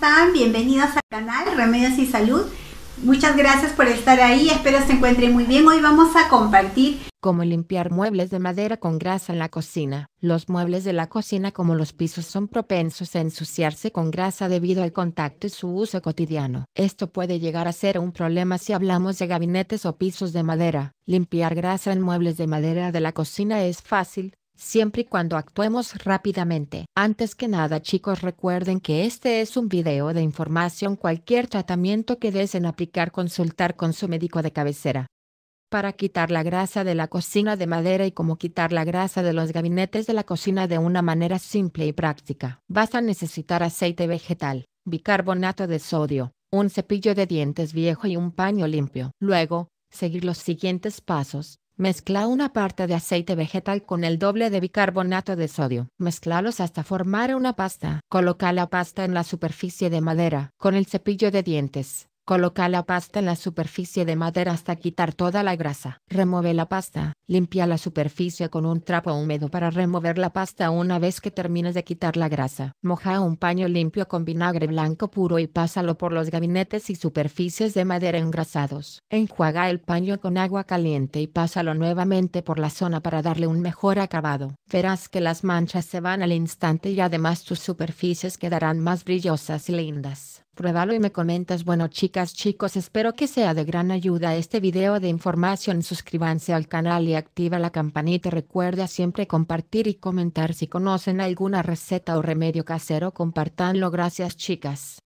están? al canal Remedios y Salud. Muchas gracias por estar ahí, espero se encuentren muy bien. Hoy vamos a compartir cómo limpiar muebles de madera con grasa en la cocina. Los muebles de la cocina como los pisos son propensos a ensuciarse con grasa debido al contacto y su uso cotidiano. Esto puede llegar a ser un problema si hablamos de gabinetes o pisos de madera. Limpiar grasa en muebles de madera de la cocina es fácil, siempre y cuando actuemos rápidamente. Antes que nada chicos recuerden que este es un video de información cualquier tratamiento que deseen aplicar consultar con su médico de cabecera. Para quitar la grasa de la cocina de madera y cómo quitar la grasa de los gabinetes de la cocina de una manera simple y práctica. Vas a necesitar aceite vegetal, bicarbonato de sodio, un cepillo de dientes viejo y un paño limpio. Luego, seguir los siguientes pasos Mezcla una parte de aceite vegetal con el doble de bicarbonato de sodio. Mezclalos hasta formar una pasta. Coloca la pasta en la superficie de madera con el cepillo de dientes. Coloca la pasta en la superficie de madera hasta quitar toda la grasa. Remueve la pasta. Limpia la superficie con un trapo húmedo para remover la pasta una vez que termines de quitar la grasa. Moja un paño limpio con vinagre blanco puro y pásalo por los gabinetes y superficies de madera engrasados. Enjuaga el paño con agua caliente y pásalo nuevamente por la zona para darle un mejor acabado. Verás que las manchas se van al instante y además tus superficies quedarán más brillosas y lindas pruébalo y me comentas. Bueno chicas, chicos, espero que sea de gran ayuda este video de información. Suscríbanse al canal y activa la campanita. Recuerda siempre compartir y comentar si conocen alguna receta o remedio casero. Compartanlo. Gracias chicas.